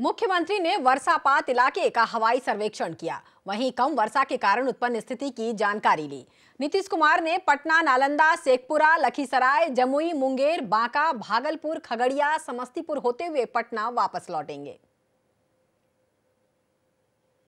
मुख्यमंत्री ने वर्षापात इलाके का हवाई सर्वेक्षण किया वहीं कम वर्षा के कारण उत्पन्न स्थिति की जानकारी ली नीतीश कुमार ने पटना नालंदा शेखपुरा लखीसराय जमुई मुंगेर बांका भागलपुर खगड़िया समस्तीपुर होते हुए पटना वापस लौटेंगे